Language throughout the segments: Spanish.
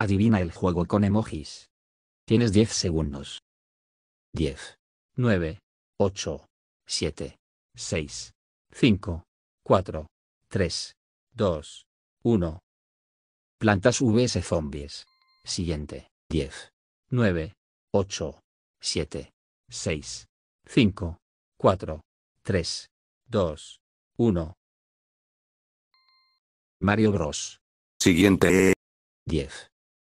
Adivina el juego con emojis. Tienes 10 segundos. 10, 9, 8, 7, 6, 5, 4, 3, 2, 1. Plantas VS Zombies. Siguiente. 10, 9, 8, 7, 6, 5, 4, 3, 2, 1. Mario Bros. Siguiente. 10,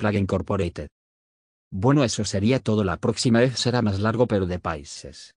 Plague Incorporated. Bueno, eso sería todo. La próxima vez será más largo, pero de países.